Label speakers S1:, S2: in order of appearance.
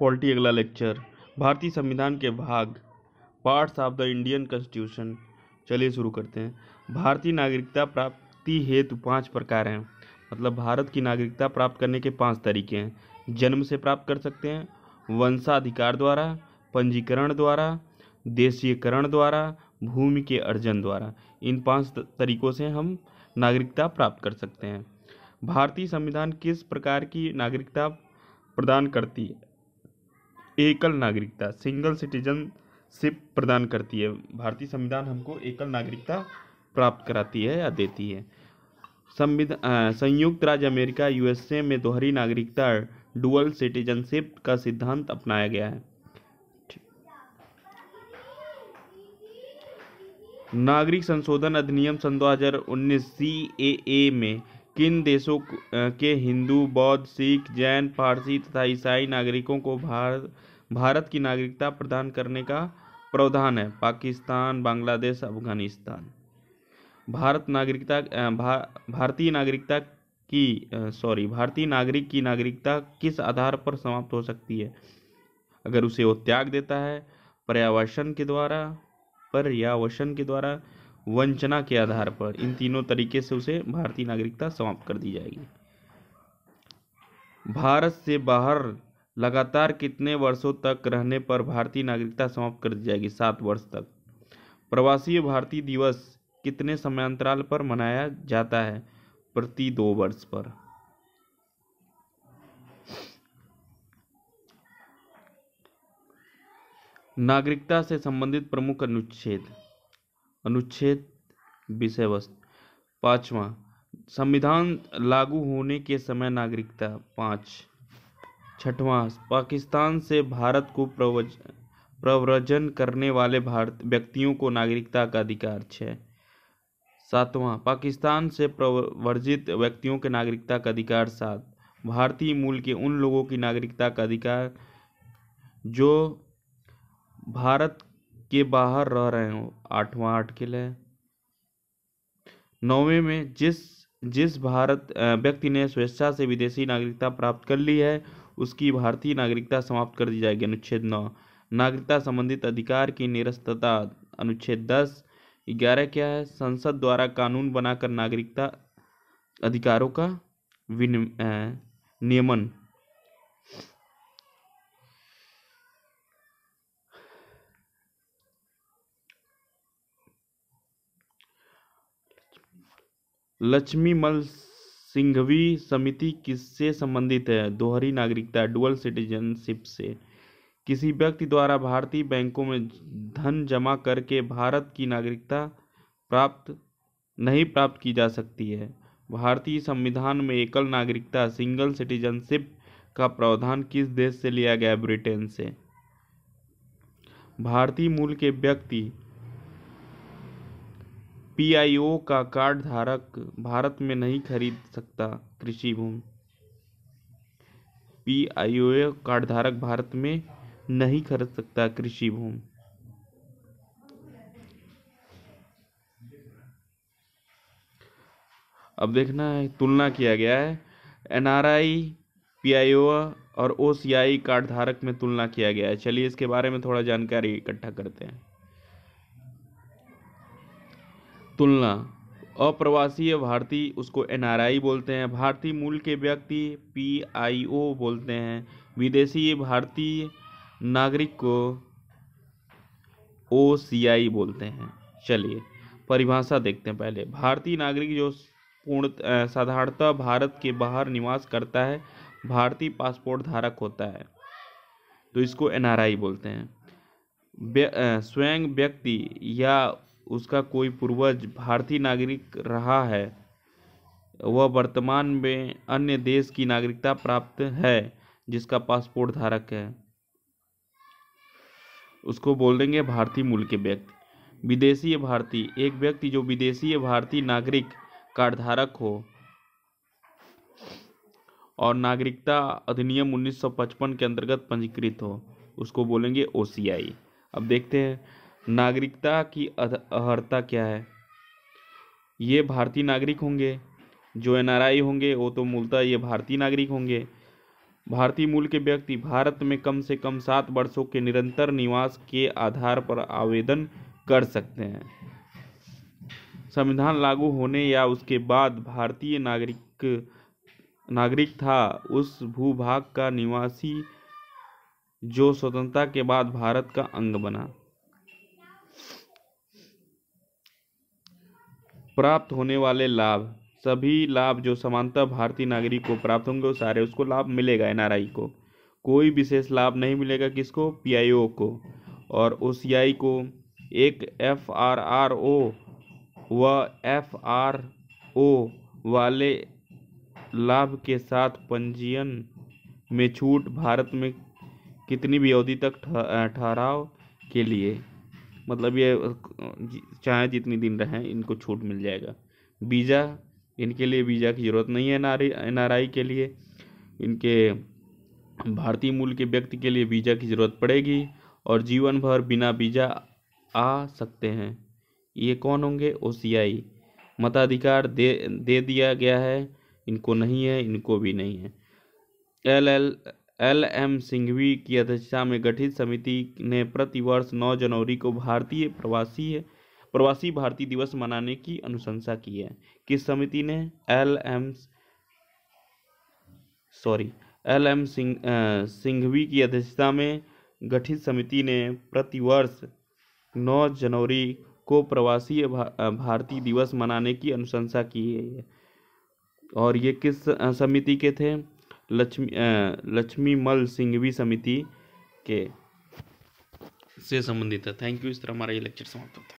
S1: faulty अगला lecture भारतीय संविधान के भाग parts of the Indian constitution चलिए शुरू करते हैं भारतीय नागरिकता प्राप्ति हेतु पांच प्रकार हैं मतलब भारत की नागरिकता प्राप्त करने के पांच तरीके हैं जन्म से प्राप्त कर सकते हैं वंशाधिकार द्वारा पंजीकरण द्वारा देशीयकरण द्वारा भूमि के अर्जन द्वारा इन पांच तरीकों से हम नागरिकता प्राप्त कर सकते हैं भारतीय संविधान किस प्रकार की नागरिकता प्रदान करती है एकल नागरिकता सिंगल सिटीजनशिप प्रदान करती है भारतीय संविधान हमको एकल नागरिकता प्राप्त कराती है या देती है संविधान संयुक्त राज्य अमेरिका यूएसए में दोहरी नागरिकता डुअल सिटीजनशिप का सिद्धांत अपनाया गया है नागरिक संशोधन अधिनियम सन 2019 सीएए में किन देशों के हिंदू बौद्ध सिख जैन पारसी तथा ईसाई नागरिकों को भारत भारत की नागरिकता प्रदान करने का प्रावधान है पाकिस्तान बांग्लादेश अफगानिस्तान भारत नागरिकता भा, भारतीय नागरिकता की सॉरी भारतीय नागरिक की नागरिकता किस आधार पर समाप्त हो सकती है अगर उसे वो त्याग देता है पर्यावसन के द्वारा पर्यावसन के द्वारा वंचना के आधार पर इन तीनों तरीके से उसे भारतीय नागरिकता समाप्त कर दी जाएगी भारत से बाहर लगातार कितने वर्षों तक रहने पर भारतीय नागरिकता समाप्त कर दी जाएगी सात वर्ष तक प्रवासी भारतीय दिवस कितने समयांतराल पर मनाया जाता है प्रति दो वर्ष पर नागरिकता से संबंधित प्रमुख अनुच्छेद अनुच्छेद विषय वस्तु पांचवा संविधान लागू होने के समय नागरिकता पांच छठवां पाकिस्तान से भारत को प्रव्रजन करने वाले भारत व्यक्तियों को नागरिकता का अधिकार छै सातवां पाकिस्तान से प्रवर्जित व्यक्तियों के नागरिकता का अधिकार सात भारतीय मूल के उन लोगों की नागरिकता का अधिकार जो भारत के बाहर रह रहे हों आठवां के लिए नौवे में जिस जिस भारत व्यक्ति ने स्वेच्छा से विदेशी नागरिकता प्राप्त कर ली है उसकी भारतीय नागरिकता समाप्त कर दी जाएगी अनुच्छेद नौ नागरिकता संबंधित अधिकार की निरस्तता अनुच्छेद दस ग्यारह क्या है संसद द्वारा कानून बनाकर नागरिकता अधिकारों का नियमन लक्ष्मी मल सिंघवी समिति किससे संबंधित है दोहरी नागरिकता डुअल सिटीजनशिप से किसी व्यक्ति द्वारा भारतीय बैंकों में धन जमा करके भारत की नागरिकता प्राप्त नहीं प्राप्त की जा सकती है भारतीय संविधान में एकल नागरिकता सिंगल सिटीजनशिप का प्रावधान किस देश से लिया गया ब्रिटेन से भारतीय मूल के व्यक्ति पीआईओ का कार्ड धारक भारत में नहीं खरीद सकता कृषि भूमि पीआईओ कार्ड धारक भारत में नहीं खरीद सकता कृषि भूमि अब देखना है तुलना किया गया है एनआरआई पीआईओ और ओसीआई कार्ड धारक में तुलना किया गया है चलिए इसके बारे में थोड़ा जानकारी इकट्ठा करते हैं तुलना अप्रवासीय भारतीय उसको एन बोलते हैं भारतीय मूल के व्यक्ति पी बोलते हैं विदेशी भारतीय नागरिक को ओ बोलते हैं चलिए परिभाषा देखते हैं पहले भारतीय नागरिक जो पूर्ण साधारणतः भारत के बाहर निवास करता है भारतीय पासपोर्ट धारक होता है तो इसको एन बोलते हैं स्वयं व्यक्ति या उसका कोई पूर्वज भारतीय नागरिक रहा है वह वर्तमान में अन्य देश की नागरिकता प्राप्त है जिसका पासपोर्ट धारक है उसको बोल देंगे भारतीय मूल के व्यक्ति विदेशी भारतीय एक व्यक्ति जो विदेशी भारतीय नागरिक कार्ड धारक हो और नागरिकता अधिनियम 1955 के अंतर्गत पंजीकृत हो उसको बोलेंगे ओ अब देखते हैं नागरिकता की अर्हता क्या है ये भारतीय नागरिक होंगे जो एन होंगे वो तो मूलतः ये भारतीय नागरिक होंगे भारतीय मूल के व्यक्ति भारत में कम से कम सात वर्षों के निरंतर निवास के आधार पर आवेदन कर सकते हैं संविधान लागू होने या उसके बाद भारतीय नागरिक नागरिक था उस भूभाग का निवासी जो स्वतंत्रता के बाद भारत का अंग बना प्राप्त होने वाले लाभ सभी लाभ जो समानता भारतीय नागरिक को प्राप्त होंगे वो सारे उसको लाभ मिलेगा एन को कोई विशेष लाभ नहीं मिलेगा किसको पी को और ओ को एक एफ आर आर ओ व एफ आर ओ वाले लाभ के साथ पंजीयन में छूट भारत में कितनी भी अवधि तक ठहराव के लिए मतलब ये चाहे जितनी दिन रहें इनको छूट मिल जाएगा वीज़ा इनके लिए वीज़ा की ज़रूरत नहीं है एन आर के लिए इनके भारतीय मूल के व्यक्ति के लिए वीज़ा की ज़रूरत पड़ेगी और जीवन भर बिना वीज़ा आ सकते हैं ये कौन होंगे ओ मताधिकार दे दे दिया गया है इनको नहीं है इनको भी नहीं है L L L M Singhvi की अध्यक्षता में गठित समिति ने प्रतिवर्ष 9 जनवरी को भारतीय प्रवासी प्रवासी भारतीय दिवस मनाने की अनुशंसा की है किस समिति ने L M sorry L M Singh Singhvi की अध्यक्षता में गठित समिति ने प्रतिवर्ष 9 जनवरी को प्रवासी भारतीय दिवस मनाने की अनुशंसा की है और ये किस समिति के थे लक्ष्मी लक्ष्मी मल सिंघवी समिति के से संबंधित है थैंक यू इस तरह हमारा ये लेक्चर समाप्त होता है